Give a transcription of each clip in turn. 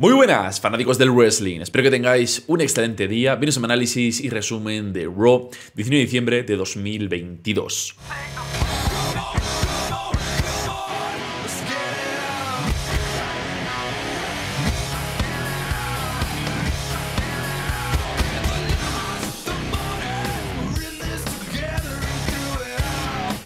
Muy buenas, fanáticos del wrestling. Espero que tengáis un excelente día. Vienes mi análisis y resumen de Raw 19 de diciembre de 2022.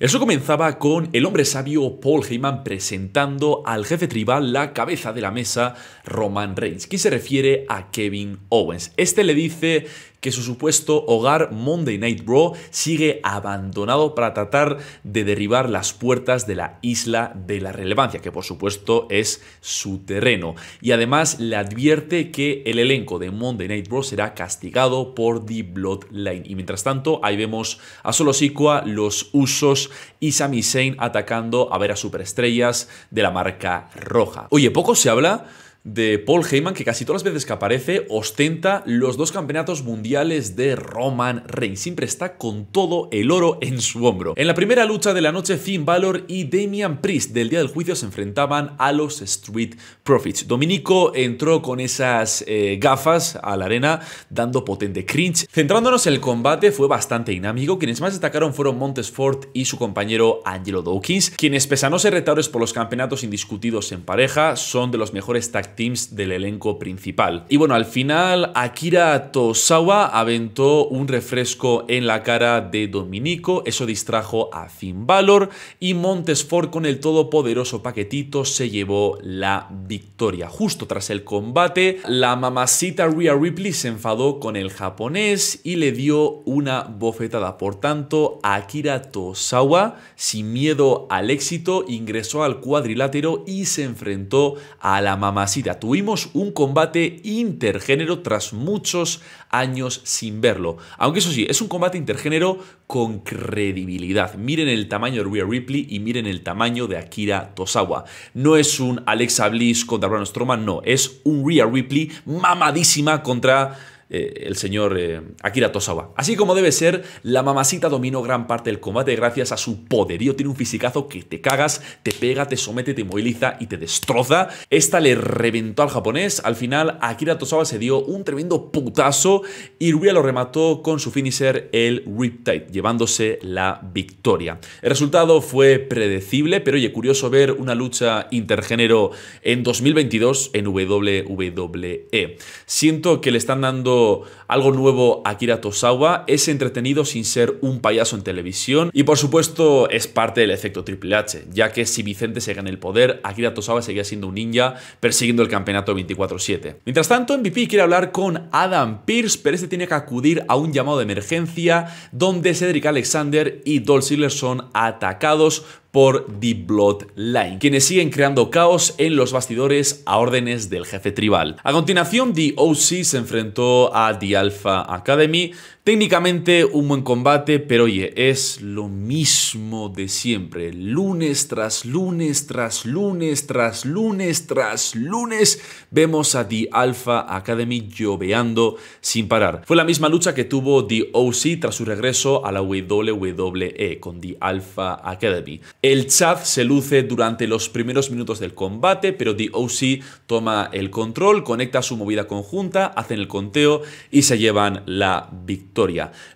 Eso comenzaba con el hombre sabio Paul Heyman presentando al jefe tribal, la cabeza de la mesa, Roman Reigns, Que se refiere a Kevin Owens. Este le dice que su supuesto hogar Monday Night Raw sigue abandonado para tratar de derribar las puertas de la isla de la relevancia, que por supuesto es su terreno. Y además le advierte que el elenco de Monday Night Raw será castigado por The Bloodline. Y mientras tanto, ahí vemos a Solo Sikoa, los Usos y Sami Zayn atacando a ver a superestrellas de la marca roja. Oye, poco se habla de Paul Heyman, que casi todas las veces que aparece ostenta los dos campeonatos mundiales de Roman Reigns. Siempre está con todo el oro en su hombro. En la primera lucha de la noche, Finn Balor y Damian Priest del Día del Juicio se enfrentaban a los Street Profits. Dominico entró con esas eh, gafas a la arena, dando potente cringe. Centrándonos en el combate, fue bastante dinámico. Quienes más destacaron fueron Montes Ford y su compañero Angelo Dawkins, quienes, pese no ser retadores por los campeonatos indiscutidos en pareja, son de los mejores tácticos teams del elenco principal. Y bueno, al final Akira Tosawa aventó un refresco en la cara de Dominico, eso distrajo a Finn Valor y Montesfort con el todopoderoso paquetito se llevó la victoria. Justo tras el combate, la mamacita Rhea Ripley se enfadó con el japonés y le dio una bofetada. Por tanto, Akira Tosawa, sin miedo al éxito, ingresó al cuadrilátero y se enfrentó a la mamacita Tuvimos un combate intergénero tras muchos años sin verlo. Aunque eso sí, es un combate intergénero con credibilidad. Miren el tamaño de Rhea Ripley y miren el tamaño de Akira Tosawa. No es un Alexa Bliss contra Bruno Strowman, no. Es un Rhea Ripley mamadísima contra eh, el señor eh, Akira Tosawa. Así como debe ser, la mamacita dominó gran parte del combate gracias a su poderío. Tiene un fisicazo que te cagas, te pega, te somete, te moviliza y te destroza. Esta le reventó al japonés. Al final, Akira Tosawa se dio un tremendo putazo y Rubia lo remató con su finisher, el Riptide, llevándose la victoria. El resultado fue predecible, pero oye, curioso ver una lucha intergénero en 2022 en WWE. Siento que le están dando algo nuevo Akira Tosawa, es entretenido sin ser un payaso en televisión y por supuesto es parte del efecto Triple H, ya que si Vicente se gana el poder, Akira Tosawa seguía siendo un ninja persiguiendo el campeonato 24-7. Mientras tanto, MVP quiere hablar con Adam Pierce, pero este tiene que acudir a un llamado de emergencia donde Cedric Alexander y Dolph Ziggler son atacados por The Bloodline, quienes siguen creando caos en los bastidores a órdenes del jefe tribal. A continuación, The OC se enfrentó a The Alpha Academy, Técnicamente un buen combate, pero oye, es lo mismo de siempre. Lunes tras lunes, tras lunes, tras lunes, tras lunes, vemos a The Alpha Academy lloveando sin parar. Fue la misma lucha que tuvo The OC tras su regreso a la WWE con The Alpha Academy. El chat se luce durante los primeros minutos del combate, pero The OC toma el control, conecta su movida conjunta, hacen el conteo y se llevan la victoria.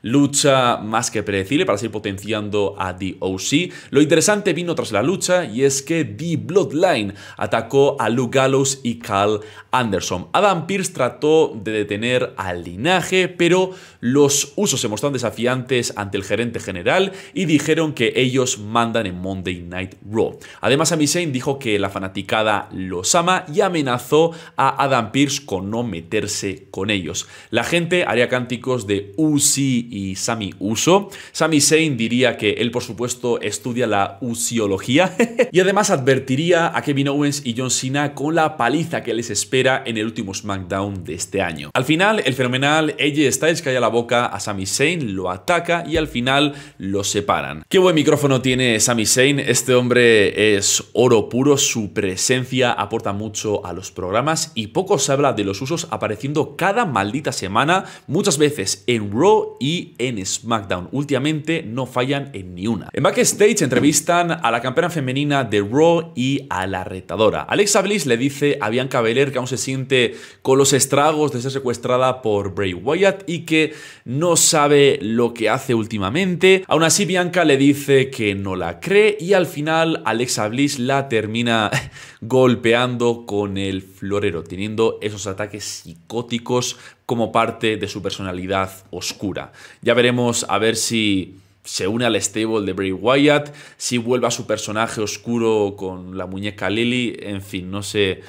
Lucha más que predecible para seguir potenciando a O.C. Lo interesante vino tras la lucha y es que The Bloodline atacó a Luke Gallows y Carl Anderson. Adam Pierce trató de detener al linaje, pero los usos se mostraron desafiantes ante el gerente general y dijeron que ellos mandan en Monday Night Raw. Además, Sami Zayn dijo que la fanaticada los ama y amenazó a Adam Pierce con no meterse con ellos. La gente haría cánticos de Uzi y Sami Uso. Sami Zayn diría que él, por supuesto, estudia la usiología y además advertiría a Kevin Owens y John Cena con la paliza que les espera en el último SmackDown de este año. Al final, el fenomenal AJ Styles a la boca a Sami Zayn, lo ataca y al final lo separan. Qué buen micrófono tiene Sami Zayn, este hombre es oro puro, su presencia aporta mucho a los programas y poco se habla de los usos apareciendo cada maldita semana, muchas veces en Raw y en SmackDown. Últimamente no fallan en ni una. En backstage entrevistan a la campeona femenina de Raw y a la retadora. Alexa Bliss le dice a Bianca Belair que aún se siente con los estragos de ser secuestrada por Bray Wyatt y que no sabe lo que hace últimamente. Aún así Bianca le dice que no la cree y al final Alexa Bliss la termina golpeando con el florero, teniendo esos ataques psicóticos como parte de su personalidad oscura. Ya veremos a ver si se une al stable de Bray Wyatt, si vuelve a su personaje oscuro con la muñeca Lily, en fin, no sé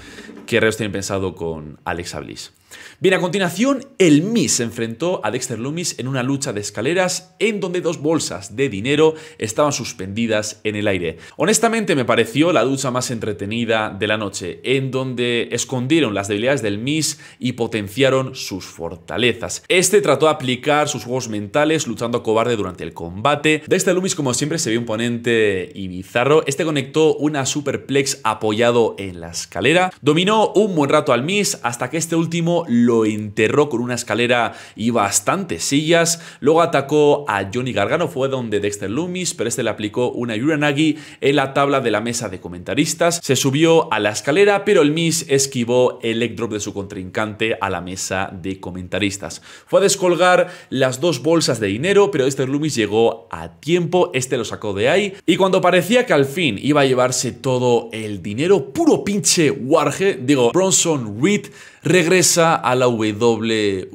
qué reos tienen pensado con Alexa Bliss. Bien, a continuación, el Miss se enfrentó a Dexter Loomis en una lucha de escaleras en donde dos bolsas de dinero estaban suspendidas en el aire. Honestamente, me pareció la lucha más entretenida de la noche, en donde escondieron las debilidades del Miss y potenciaron sus fortalezas. Este trató de aplicar sus juegos mentales luchando cobarde durante el combate. Dexter Loomis, como siempre, se vio imponente y bizarro. Este conectó una superplex apoyado en la escalera. Dominó un buen rato al Miss hasta que este último lo enterró con una escalera y bastantes sillas. Luego atacó a Johnny Gargano, fue donde Dexter Loomis, pero este le aplicó una Yuranagi en la tabla de la mesa de comentaristas. Se subió a la escalera, pero el Miss esquivó el leg drop de su contrincante a la mesa de comentaristas. Fue a descolgar las dos bolsas de dinero, pero Dexter Loomis llegó a tiempo, este lo sacó de ahí. Y cuando parecía que al fin iba a llevarse todo el dinero, puro pinche warge, digo, Bronson Reed regresa a la WWE.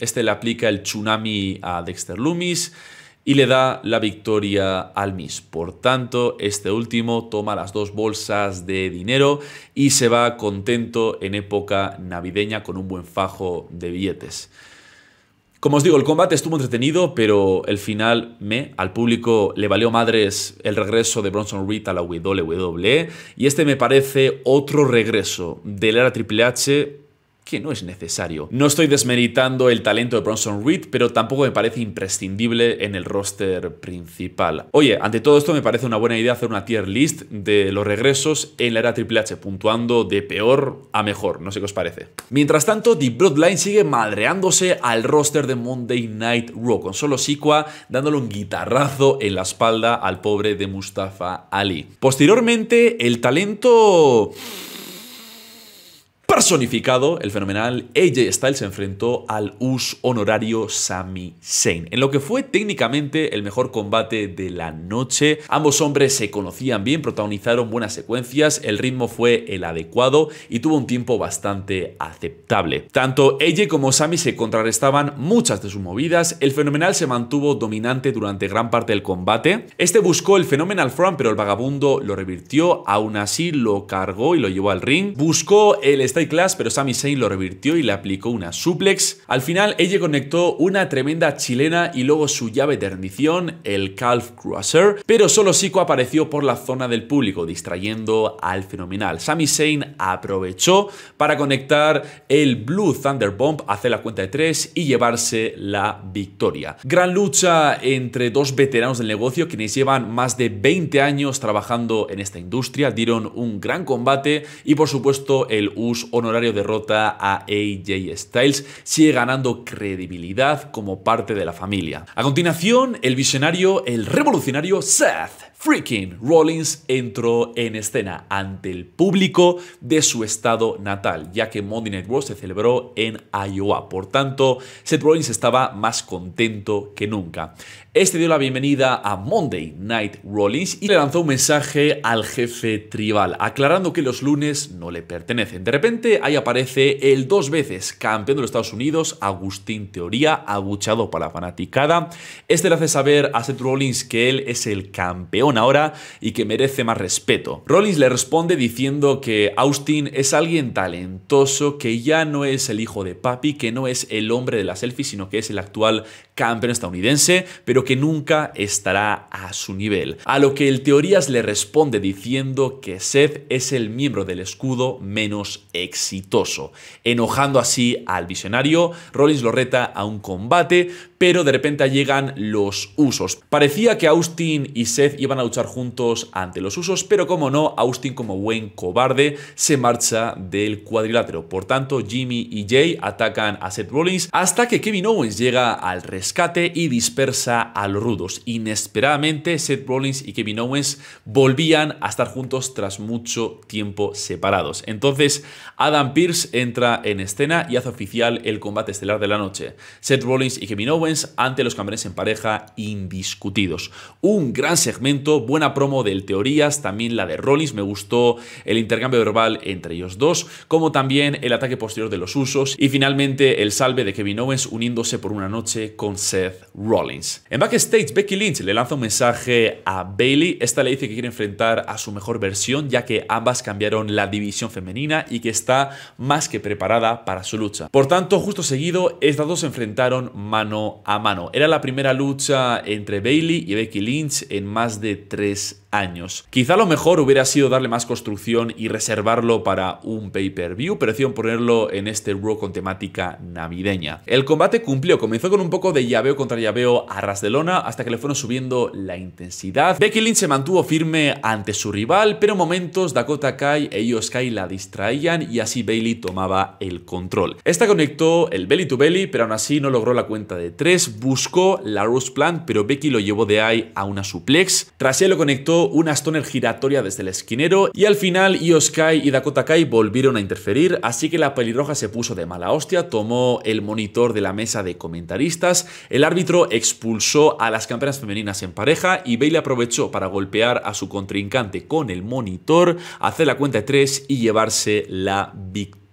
Este le aplica el tsunami a Dexter Loomis y le da la victoria al Miss. Por tanto, este último toma las dos bolsas de dinero y se va contento en época navideña con un buen fajo de billetes. Como os digo, el combate estuvo entretenido, pero el final me, al público, le valió madres el regreso de Bronson Reed a la WWE. Y este me parece otro regreso de la era Triple H que no es necesario. No estoy desmeritando el talento de Bronson Reed, pero tampoco me parece imprescindible en el roster principal. Oye, ante todo esto me parece una buena idea hacer una tier list de los regresos en la era Triple H, puntuando de peor a mejor, no sé qué os parece. Mientras tanto, The Bloodline sigue madreándose al roster de Monday Night Raw, con solo Siqua dándole un guitarrazo en la espalda al pobre de Mustafa Ali. Posteriormente, el talento personificado, el fenomenal AJ Styles se enfrentó al US honorario Sami Zayn, en lo que fue técnicamente el mejor combate de la noche. Ambos hombres se conocían bien, protagonizaron buenas secuencias, el ritmo fue el adecuado y tuvo un tiempo bastante aceptable. Tanto AJ como Sami se contrarrestaban muchas de sus movidas, el fenomenal se mantuvo dominante durante gran parte del combate. Este buscó el fenomenal front, pero el vagabundo lo revirtió, aún así lo cargó y lo llevó al ring. Buscó el Style Class, pero Sami Zayn lo revirtió y le aplicó una suplex. Al final, ella conectó una tremenda chilena y luego su llave de rendición, el Calf Crusher, pero solo Siko apareció por la zona del público, distrayendo al fenomenal. Sami Zayn aprovechó para conectar el Blue Thunder Bomb, hacer la cuenta de 3 y llevarse la victoria. Gran lucha entre dos veteranos del negocio, quienes llevan más de 20 años trabajando en esta industria, dieron un gran combate y por supuesto el US honorario derrota a AJ Styles, sigue ganando credibilidad como parte de la familia. A continuación, el visionario, el revolucionario Seth freaking Rollins entró en escena ante el público de su estado natal, ya que Monday Night Raw se celebró en Iowa. Por tanto, Seth Rollins estaba más contento que nunca. Este dio la bienvenida a Monday Night Rollins y le lanzó un mensaje al jefe tribal, aclarando que los lunes no le pertenecen. De repente, ahí aparece el dos veces campeón de los Estados Unidos, Agustín Teoría, aguchado para la fanaticada. Este le hace saber a Seth Rollins que él es el campeón ahora y que merece más respeto. Rollins le responde diciendo que Austin es alguien talentoso, que ya no es el hijo de papi, que no es el hombre de la selfie, sino que es el actual campeón estadounidense, pero que nunca estará a su nivel. A lo que el Teorías le responde diciendo que Seth es el miembro del escudo menos exitoso. Enojando así al visionario, Rollins lo reta a un combate, pero de repente llegan los usos. Parecía que Austin y Seth iban a luchar juntos ante los usos, pero como no, Austin como buen cobarde se marcha del cuadrilátero. Por tanto, Jimmy y Jay atacan a Seth Rollins hasta que Kevin Owens llega al resto rescate y dispersa a los rudos. Inesperadamente, Seth Rollins y Kevin Owens volvían a estar juntos tras mucho tiempo separados. Entonces, Adam Pierce entra en escena y hace oficial el combate estelar de la noche. Seth Rollins y Kevin Owens ante los campeones en pareja indiscutidos. Un gran segmento, buena promo del Teorías, también la de Rollins, me gustó el intercambio verbal entre ellos dos, como también el ataque posterior de los usos y finalmente el salve de Kevin Owens uniéndose por una noche con Seth Rollins. En backstage, Becky Lynch le lanza un mensaje a Bailey. Esta le dice que quiere enfrentar a su mejor versión, ya que ambas cambiaron la división femenina y que está más que preparada para su lucha. Por tanto, justo seguido, estas dos se enfrentaron mano a mano. Era la primera lucha entre Bailey y Becky Lynch en más de tres años. Quizá lo mejor hubiera sido darle más construcción y reservarlo para un pay-per-view, pero hicieron ponerlo en este Raw con temática navideña. El combate cumplió, comenzó con un poco de llaveo contra llaveo a ras de lona hasta que le fueron subiendo la intensidad. Becky Lynch se mantuvo firme ante su rival, pero momentos Dakota Kai e Io Sky la distraían y así Bailey tomaba el control. Esta conectó el belly to belly, pero aún así no logró la cuenta de tres. buscó la Rose Plant, pero Becky lo llevó de ahí a una suplex. Tras ella lo conectó una stoner giratoria desde el esquinero y al final Yoskai y Dakota Kai volvieron a interferir, así que la pelirroja se puso de mala hostia, tomó el monitor de la mesa de comentaristas, el árbitro expulsó a las campeonas femeninas en pareja y Bailey aprovechó para golpear a su contrincante con el monitor, hacer la cuenta de tres y llevarse la victoria.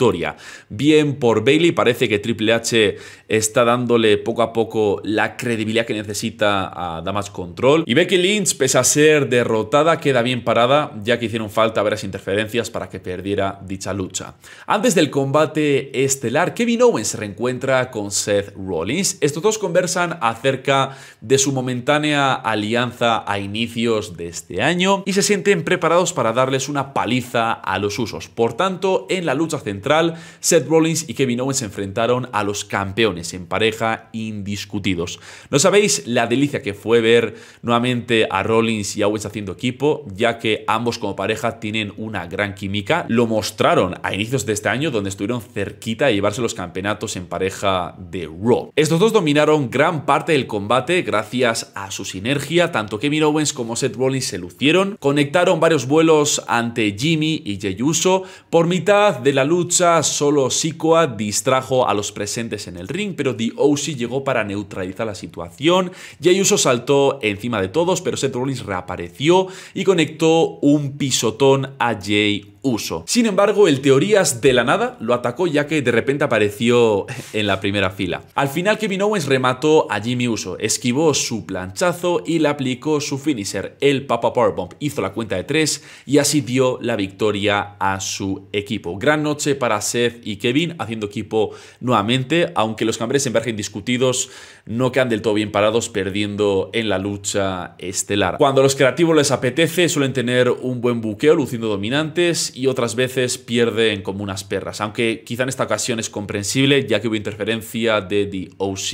Bien por Bailey, parece que Triple H está dándole poco a poco la credibilidad que necesita a Damas Control. Y Becky Lynch, pese a ser derrotada, queda bien parada, ya que hicieron falta varias interferencias para que perdiera dicha lucha. Antes del combate estelar, Kevin Owens se reencuentra con Seth Rollins. Estos dos conversan acerca de su momentánea alianza a inicios de este año y se sienten preparados para darles una paliza a los usos. Por tanto, en la lucha central, Seth Rollins y Kevin Owens se enfrentaron a los campeones en pareja indiscutidos. ¿No sabéis la delicia que fue ver nuevamente a Rollins y Owens haciendo equipo, ya que ambos como pareja tienen una gran química? Lo mostraron a inicios de este año, donde estuvieron cerquita de llevarse los campeonatos en pareja de Raw. Estos dos dominaron gran parte del combate gracias a su sinergia, tanto Kevin Owens como Seth Rollins se lucieron, conectaron varios vuelos ante Jimmy y Jey Uso, por mitad de la lucha solo Sicoa distrajo a los presentes en el ring, pero The OC llegó para neutralizar la situación. Jey Uso saltó encima de todos, pero Seth Rollins reapareció y conectó un pisotón a Jay uso. Sin embargo, el Teorías de la Nada lo atacó ya que de repente apareció en la primera fila. Al final, Kevin Owens remató a Jimmy Uso, esquivó su planchazo y le aplicó su finisher, el Papa Powerbomb. Hizo la cuenta de tres y así dio la victoria a su equipo. Gran noche para Seth y Kevin, haciendo equipo nuevamente, aunque los cambres emergen discutidos, no quedan del todo bien parados, perdiendo en la lucha estelar. Cuando a los creativos les apetece, suelen tener un buen buqueo, luciendo dominantes y otras veces pierden como unas perras, aunque quizá en esta ocasión es comprensible ya que hubo interferencia de The OC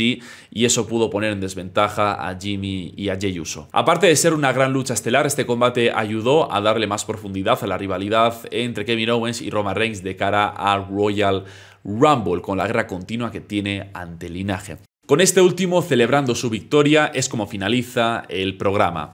y eso pudo poner en desventaja a Jimmy y a Jey Uso. Aparte de ser una gran lucha estelar, este combate ayudó a darle más profundidad a la rivalidad entre Kevin Owens y Roman Reigns de cara al Royal Rumble con la guerra continua que tiene ante el linaje. Con este último celebrando su victoria es como finaliza el programa.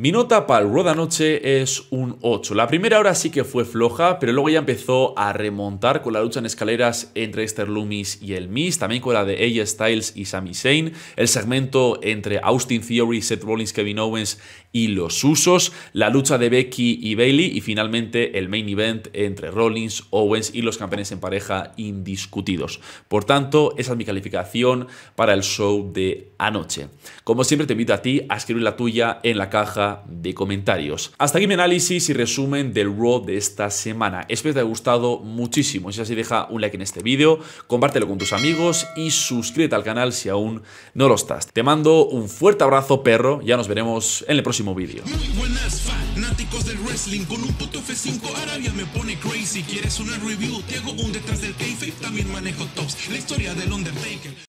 Mi nota para el Rueda Anoche es un 8. La primera hora sí que fue floja, pero luego ya empezó a remontar con la lucha en escaleras entre Esther Loomis y el Miss, también con la de AJ Styles y Sami Zayn, el segmento entre Austin Theory, Seth Rollins, Kevin Owens y los Usos, la lucha de Becky y Bailey y finalmente el main event entre Rollins, Owens y los campeones en pareja indiscutidos. Por tanto, esa es mi calificación para el show de anoche. Como siempre te invito a ti a escribir la tuya en la caja de comentarios. Hasta aquí mi análisis y resumen del road de esta semana. Espero que te haya gustado muchísimo. Si es así, deja un like en este vídeo, compártelo con tus amigos y suscríbete al canal si aún no lo estás. Te mando un fuerte abrazo, perro. Ya nos veremos en el próximo vídeo. fanáticos del wrestling pone ¿Quieres detrás también manejo La historia